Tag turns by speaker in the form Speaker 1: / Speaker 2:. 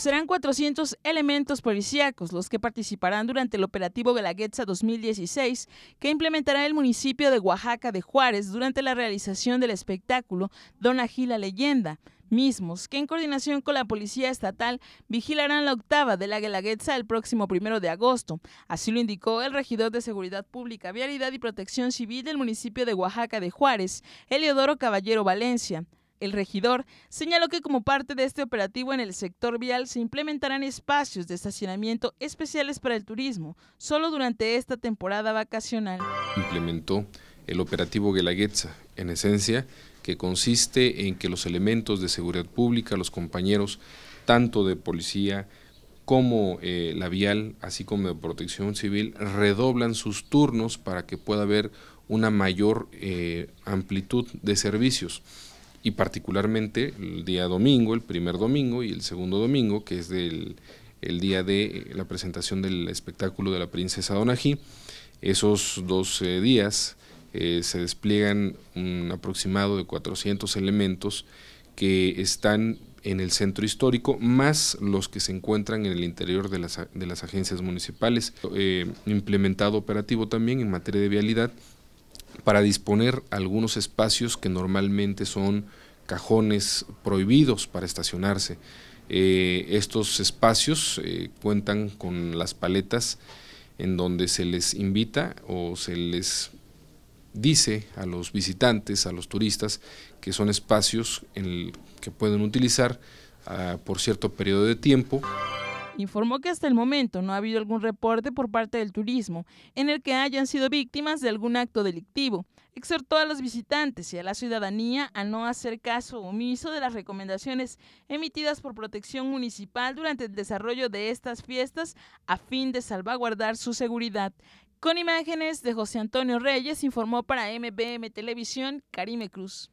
Speaker 1: Serán 400 elementos policíacos los que participarán durante el operativo Guelaguetza 2016 que implementará el municipio de Oaxaca de Juárez durante la realización del espectáculo Don Agila Leyenda, mismos que en coordinación con la Policía Estatal vigilarán la octava de la Guelaguetza el próximo primero de agosto. Así lo indicó el regidor de Seguridad Pública, Vialidad y Protección Civil del municipio de Oaxaca de Juárez, Eliodoro Caballero Valencia. El regidor señaló que como parte de este operativo en el sector vial se implementarán espacios de estacionamiento especiales para el turismo, solo durante esta temporada vacacional.
Speaker 2: Implementó el operativo Guelaguetza, en esencia, que consiste en que los elementos de seguridad pública, los compañeros tanto de policía como eh, la vial, así como de protección civil, redoblan sus turnos para que pueda haber una mayor eh, amplitud de servicios y particularmente el día domingo, el primer domingo y el segundo domingo, que es del, el día de la presentación del espectáculo de la princesa Donají. Esos dos días eh, se despliegan un aproximado de 400 elementos que están en el centro histórico, más los que se encuentran en el interior de las, de las agencias municipales. Eh, implementado operativo también en materia de vialidad, para disponer algunos espacios que normalmente son cajones prohibidos para estacionarse. Eh, estos espacios eh, cuentan con las paletas en donde se les invita o se les dice a los visitantes, a los turistas, que son espacios que pueden utilizar ah, por cierto periodo de tiempo
Speaker 1: informó que hasta el momento no ha habido algún reporte por parte del turismo en el que hayan sido víctimas de algún acto delictivo. Exhortó a los visitantes y a la ciudadanía a no hacer caso omiso de las recomendaciones emitidas por Protección Municipal durante el desarrollo de estas fiestas a fin de salvaguardar su seguridad. Con imágenes de José Antonio Reyes informó para MBM Televisión Karime Cruz.